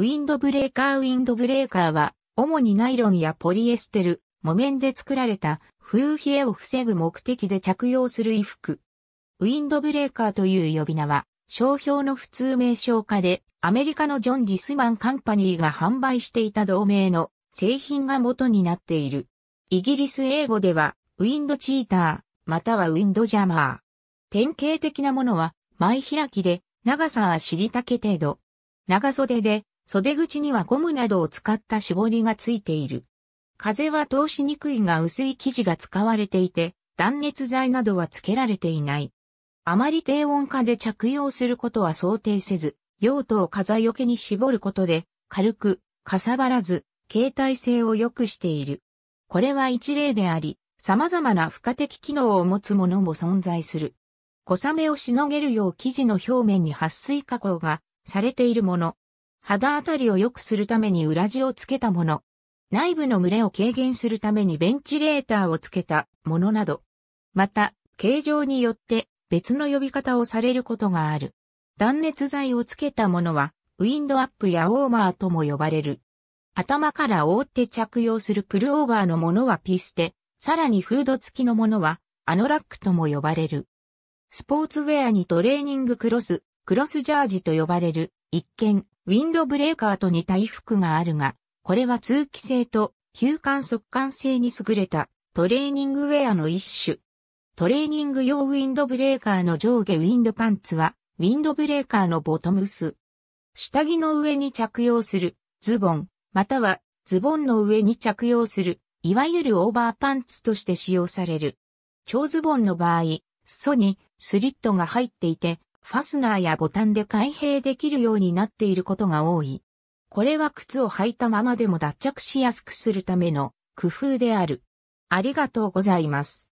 ウィンドブレーカーウィンドブレーカーは、主にナイロンやポリエステル、木綿で作られた、冬冷えを防ぐ目的で着用する衣服。ウィンドブレーカーという呼び名は、商標の普通名称化で、アメリカのジョン・リスマン・カンパニーが販売していた同名の製品が元になっている。イギリス英語では、ウィンドチーター、またはウィンドジャマー。典型的なものは、前開きで、長さはりたけ程度。長袖で、袖口にはゴムなどを使った絞りがついている。風は通しにくいが薄い生地が使われていて、断熱材などは付けられていない。あまり低温下で着用することは想定せず、用途を風よけに絞ることで、軽く、かさばらず、携帯性を良くしている。これは一例であり、様々な付加的機能を持つものも存在する。小雨をしのげるよう生地の表面に撥水加工がされているもの、肌当たりを良くするために裏地をつけたもの。内部の蒸れを軽減するためにベンチレーターをつけたものなど。また、形状によって別の呼び方をされることがある。断熱材をつけたものは、ウィンドアップやウォーマーとも呼ばれる。頭から覆って着用するプルオーバーのものはピステ、さらにフード付きのものはアノラックとも呼ばれる。スポーツウェアにトレーニングクロス、クロスジャージと呼ばれる、一見ウィンドブレーカーと似た衣服があるが、これは通気性と吸汗速乾性に優れたトレーニングウェアの一種。トレーニング用ウィンドブレーカーの上下ウィンドパンツは、ウィンドブレーカーのボトムス。下着の上に着用するズボン、またはズボンの上に着用する、いわゆるオーバーパンツとして使用される。長ズボンの場合、裾にスリットが入っていて、ファスナーやボタンで開閉できるようになっていることが多い。これは靴を履いたままでも脱着しやすくするための工夫である。ありがとうございます。